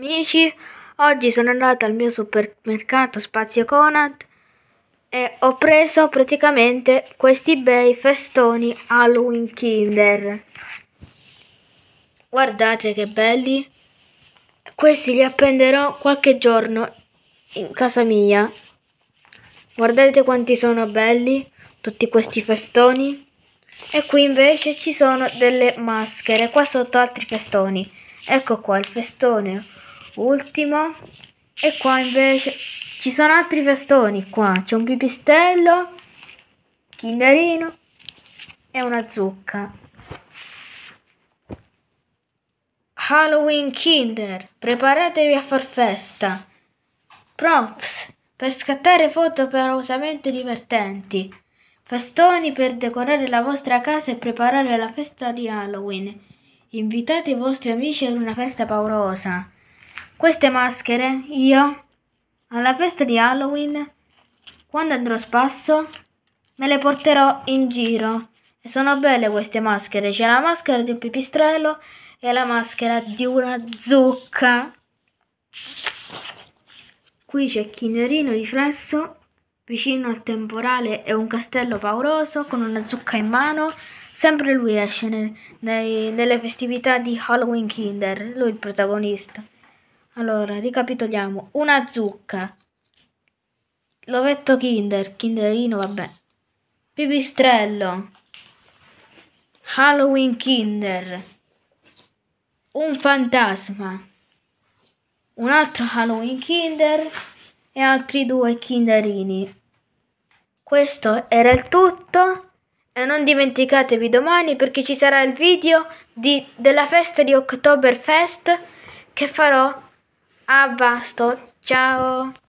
Amici, oggi sono andata al mio supermercato Spazio Conat e ho preso praticamente questi bei festoni Halloween Kinder. Guardate che belli. Questi li appenderò qualche giorno in casa mia. Guardate quanti sono belli tutti questi festoni. E qui invece ci sono delle maschere, qua sotto altri festoni. Ecco qua il festone ultimo e qua invece ci sono altri festoni qua c'è un pipistrello kinderino e una zucca Halloween Kinder preparatevi a far festa props per scattare foto perosamente divertenti festoni per decorare la vostra casa e preparare la festa di Halloween invitate i vostri amici ad una festa paurosa queste maschere io, alla festa di Halloween, quando andrò spasso, me le porterò in giro. E sono belle queste maschere. C'è la maschera di un pipistrello e la maschera di una zucca. Qui c'è Kinderino riflesso, vicino al temporale e un castello pauroso con una zucca in mano. Sempre lui esce nel, nei, nelle festività di Halloween Kinder, lui il protagonista. Allora, ricapitoliamo. Una zucca. L'ovetto Kinder, Kinderino, vabbè. Pipistrello. Halloween Kinder. Un fantasma. Un altro Halloween Kinder e altri due Kinderini. Questo era il tutto. E non dimenticatevi domani perché ci sarà il video di, della festa di Oktoberfest che farò a ah, presto, ciao!